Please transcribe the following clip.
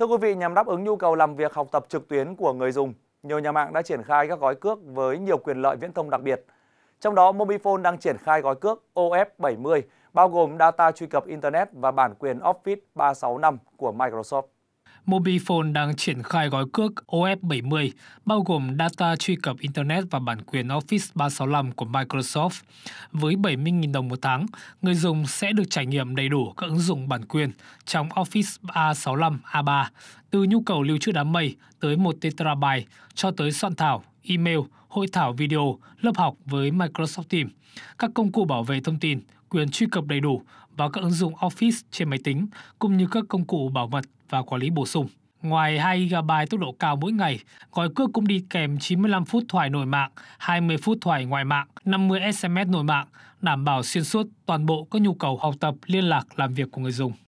Thưa quý vị, nhằm đáp ứng nhu cầu làm việc học tập trực tuyến của người dùng, nhiều nhà mạng đã triển khai các gói cước với nhiều quyền lợi viễn thông đặc biệt. Trong đó, Mobifone đang triển khai gói cước OF70, bao gồm data truy cập Internet và bản quyền Office 365 của Microsoft. Mobifone đang triển khai gói cước OF70, bao gồm data truy cập Internet và bản quyền Office 365 của Microsoft. Với 70.000 đồng một tháng, người dùng sẽ được trải nghiệm đầy đủ các ứng dụng bản quyền trong Office A65 A3, từ nhu cầu lưu trữ đám mây tới 1 terabyte cho tới soạn thảo, email, hội thảo video, lớp học với Microsoft Teams, các công cụ bảo vệ thông tin, quyền truy cập đầy đủ vào các ứng dụng Office trên máy tính, cũng như các công cụ bảo mật và quản lý bổ sung. Ngoài 2 GB tốc độ cao mỗi ngày, gói cước cũng đi kèm 95 phút thoại nội mạng, 20 phút thoại ngoại mạng, 50 SMS nội mạng, đảm bảo xuyên suốt toàn bộ các nhu cầu học tập, liên lạc, làm việc của người dùng.